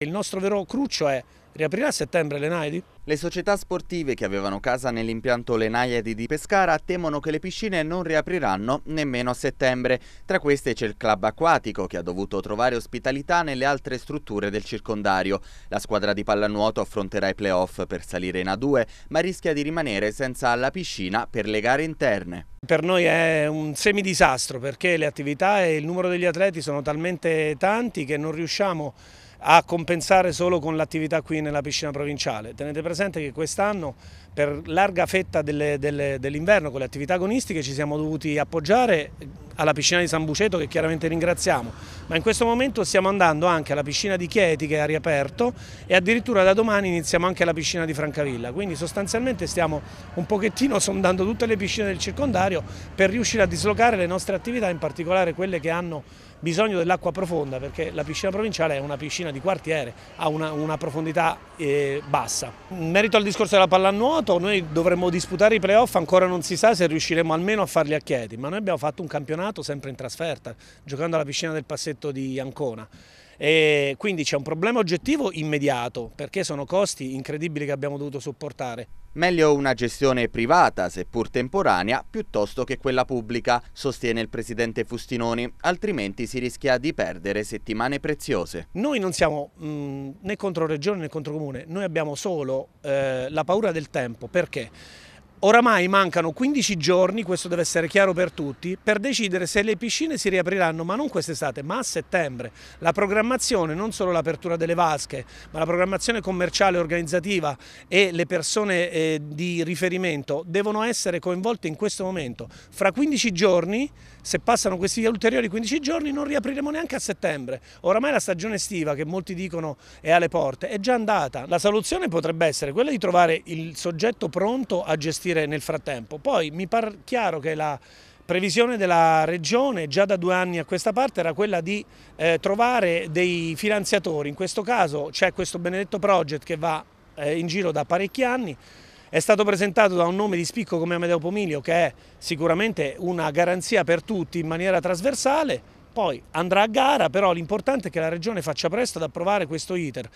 Il nostro vero cruccio è riaprirà a settembre l'Enaidi? Le società sportive che avevano casa nell'impianto Lenaiadi di Pescara temono che le piscine non riapriranno nemmeno a settembre. Tra queste c'è il club acquatico che ha dovuto trovare ospitalità nelle altre strutture del circondario. La squadra di pallanuoto affronterà i playoff per salire in A2 ma rischia di rimanere senza la piscina per le gare interne. Per noi è un semidisastro perché le attività e il numero degli atleti sono talmente tanti che non riusciamo a compensare solo con l'attività qui nella piscina provinciale. Tenete presente che quest'anno per larga fetta dell'inverno dell con le attività agonistiche ci siamo dovuti appoggiare alla piscina di San Buceto che chiaramente ringraziamo, ma in questo momento stiamo andando anche alla piscina di Chieti che ha riaperto e addirittura da domani iniziamo anche alla piscina di Francavilla, quindi sostanzialmente stiamo un pochettino sondando tutte le piscine del circondario per riuscire a dislocare le nostre attività, in particolare quelle che hanno bisogno dell'acqua profonda perché la piscina provinciale è una piscina di quartiere, ha una, una profondità eh, bassa. In merito al discorso della pallanuoto, noi dovremmo disputare i playoff, ancora non si sa se riusciremo almeno a farli a Chieti, ma noi abbiamo fatto un campionato sempre in trasferta, giocando alla piscina del passetto di Ancona. E quindi c'è un problema oggettivo immediato perché sono costi incredibili che abbiamo dovuto sopportare. Meglio una gestione privata, seppur temporanea, piuttosto che quella pubblica, sostiene il presidente Fustinoni, altrimenti si rischia di perdere settimane preziose. Noi non siamo mh, mm, né contro regione né contro comune, noi abbiamo solo eh, la paura del tempo, perché? Oramai mancano 15 giorni, questo deve essere chiaro per tutti, per decidere se le piscine si riapriranno, ma non quest'estate, ma a settembre. La programmazione, non solo l'apertura delle vasche, ma la programmazione commerciale, organizzativa e le persone eh, di riferimento devono essere coinvolte in questo momento. Fra 15 giorni, se passano questi ulteriori 15 giorni, non riapriremo neanche a settembre. Oramai la stagione estiva, che molti dicono è alle porte, è già andata. La soluzione potrebbe essere quella di trovare il soggetto pronto a gestire partire nel frattempo. Poi mi pare chiaro che la previsione della Regione già da due anni a questa parte era quella di eh, trovare dei finanziatori, in questo caso c'è questo benedetto project che va eh, in giro da parecchi anni, è stato presentato da un nome di spicco come Amedeo Pomilio che è sicuramente una garanzia per tutti in maniera trasversale, poi andrà a gara, però l'importante è che la Regione faccia presto ad approvare questo ITER,